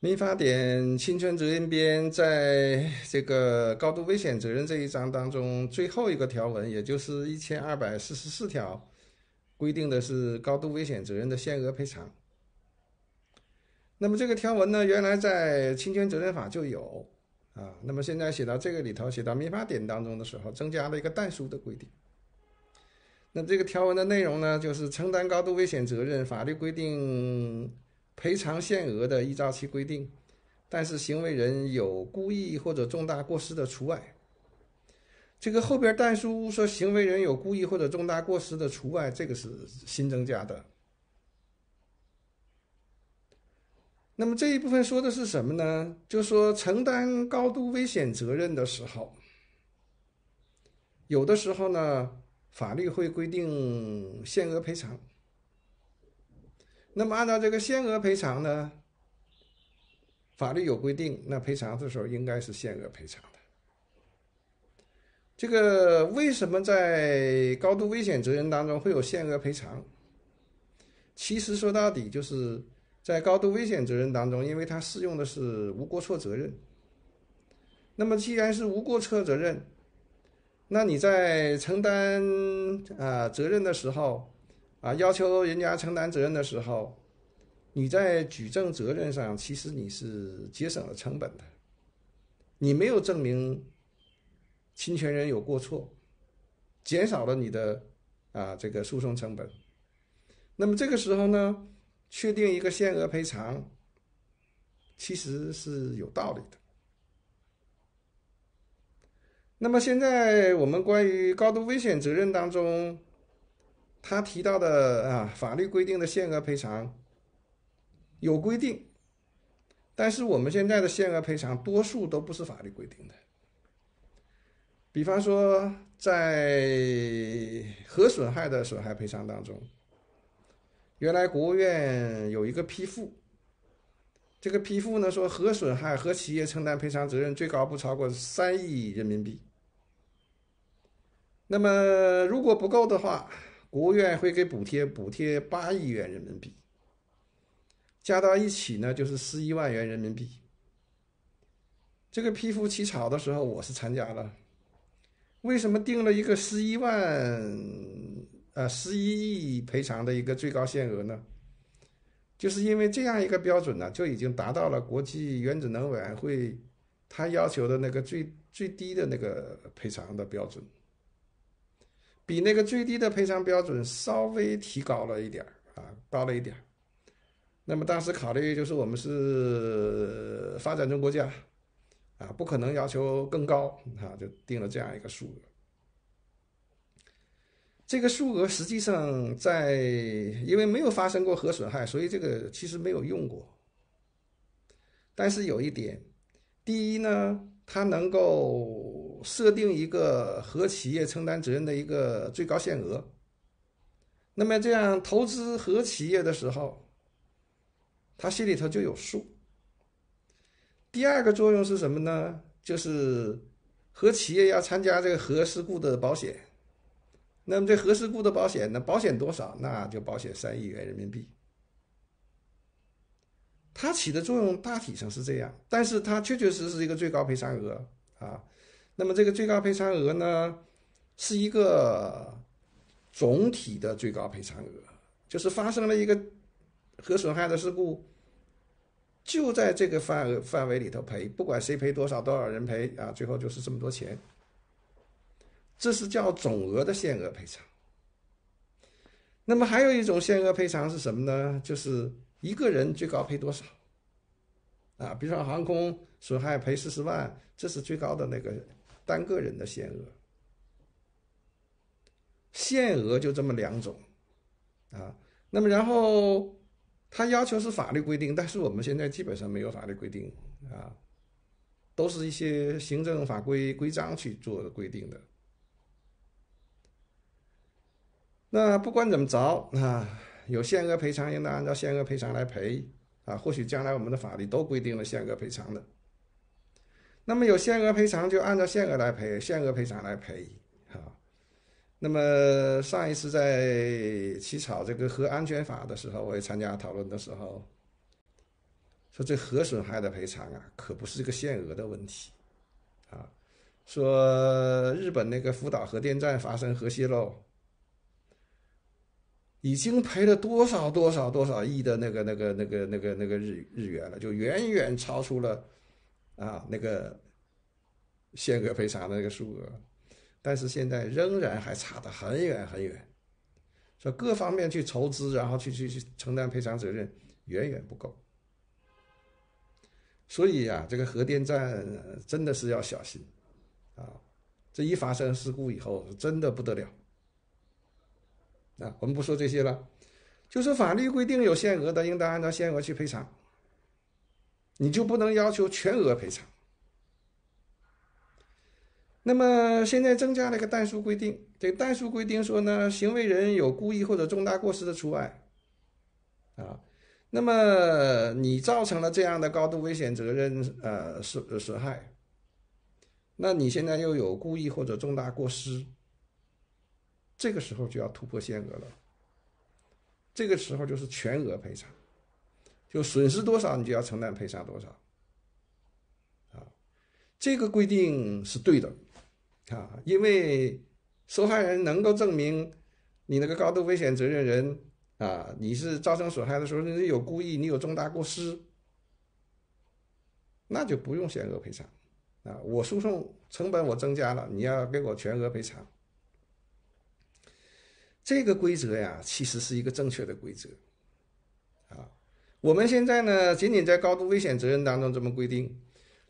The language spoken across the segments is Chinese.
民法典侵权责任编在这个高度危险责任这一章当中，最后一个条文，也就是一千二百四十四条，规定的是高度危险责任的限额赔偿。那么这个条文呢，原来在侵权责任法就有啊，那么现在写到这个里头，写到民法典当中的时候，增加了一个代书的规定。那这个条文的内容呢，就是承担高度危险责任，法律规定。赔偿限额的依照其规定，但是行为人有故意或者重大过失的除外。这个后边代书说，行为人有故意或者重大过失的除外，这个是新增加的。那么这一部分说的是什么呢？就说承担高度危险责任的时候，有的时候呢，法律会规定限额赔偿。那么，按照这个限额赔偿呢？法律有规定，那赔偿的时候应该是限额赔偿的。这个为什么在高度危险责任当中会有限额赔偿？其实说到底，就是在高度危险责任当中，因为它适用的是无过错责任。那么，既然是无过错责任，那你在承担啊责任的时候。啊，要求人家承担责任的时候，你在举证责任上其实你是节省了成本的，你没有证明侵权人有过错，减少了你的啊这个诉讼成本。那么这个时候呢，确定一个限额赔偿，其实是有道理的。那么现在我们关于高度危险责任当中。他提到的啊，法律规定的限额赔偿有规定，但是我们现在的限额赔偿多数都不是法律规定的。比方说，在核损害的损害赔偿当中，原来国务院有一个批复，这个批复呢说，核损害和企业承担赔偿责任最高不超过三亿人民币。那么如果不够的话，国务院会给补贴，补贴八亿元人民币，加到一起呢就是十一万元人民币。这个批复起草的时候，我是参加了。为什么定了一个十一万，呃，十一亿赔偿的一个最高限额呢？就是因为这样一个标准呢，就已经达到了国际原子能委员会他要求的那个最最低的那个赔偿的标准。比那个最低的赔偿标准稍微提高了一点儿啊，高了一点儿。那么当时考虑就是我们是发展中国家，啊，不可能要求更高啊，就定了这样一个数额。这个数额实际上在因为没有发生过核损害，所以这个其实没有用过。但是有一点，第一呢，它能够。设定一个核企业承担责任的一个最高限额，那么这样投资核企业的时候，他心里头就有数。第二个作用是什么呢？就是核企业要参加这个核事故的保险，那么这核事故的保险呢，保险多少？那就保险三亿元人民币。它起的作用大体上是这样，但是它确确实实是一个最高赔偿额啊。那么这个最高赔偿额呢，是一个总体的最高赔偿额，就是发生了一个核损害的事故，就在这个范围范围里头赔，不管谁赔多少，多少人赔啊，最后就是这么多钱。这是叫总额的限额赔偿。那么还有一种限额赔偿是什么呢？就是一个人最高赔多少？啊，比如说航空损害赔四十万，这是最高的那个。单个人的限额，限额就这么两种，啊，那么然后他要求是法律规定，但是我们现在基本上没有法律规定啊，都是一些行政法规规章去做的规定的。那不管怎么着啊，有限额赔偿，应当按照限额赔偿来赔啊。或许将来我们的法律都规定了限额赔偿的。那么有限额赔偿就按照限额来赔，限额赔偿来赔，啊。那么上一次在起草这个核安全法的时候，我也参加讨论的时候，说这核损害的赔偿啊，可不是这个限额的问题，啊。说日本那个福岛核电站发生核泄漏，已经赔了多少多少多少亿的那个那个那个那个那个日日元了，就远远超出了。啊，那个限额赔偿的那个数额，但是现在仍然还差得很远很远，说各方面去筹资，然后去去去承担赔偿责任，远远不够。所以呀，这个核电站真的是要小心，啊，这一发生事故以后，真的不得了。啊，我们不说这些了，就是法律规定有限额的，应当按照限额去赔偿。你就不能要求全额赔偿。那么现在增加了一个代数规定，这代数规定说呢，行为人有故意或者重大过失的除外。啊，那么你造成了这样的高度危险责任，呃，损损害，那你现在又有故意或者重大过失，这个时候就要突破限额了，这个时候就是全额赔偿。就损失多少，你就要承担赔偿多少，啊，这个规定是对的，啊，因为受害人能够证明你那个高度危险责任人啊，你是造成损害的时候，你有故意，你有重大过失，那就不用限额赔偿，啊，我诉讼成本我增加了，你要给我全额赔偿，这个规则呀，其实是一个正确的规则。我们现在呢，仅仅在高度危险责任当中这么规定。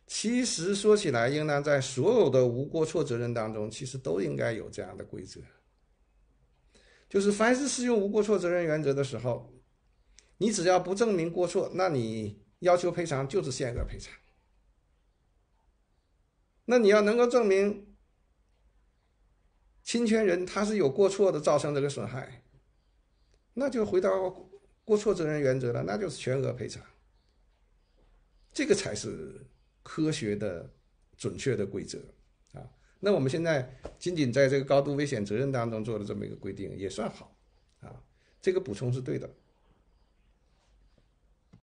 其实说起来，应当在所有的无过错责任当中，其实都应该有这样的规则。就是凡是适用无过错责任原则的时候，你只要不证明过错，那你要求赔偿就是限额赔偿。那你要能够证明侵权人他是有过错的，造成这个损害，那就回到。过错责任原则的，那就是全额赔偿，这个才是科学的、准确的规则啊。那我们现在仅仅在这个高度危险责任当中做了这么一个规定，也算好啊。这个补充是对的。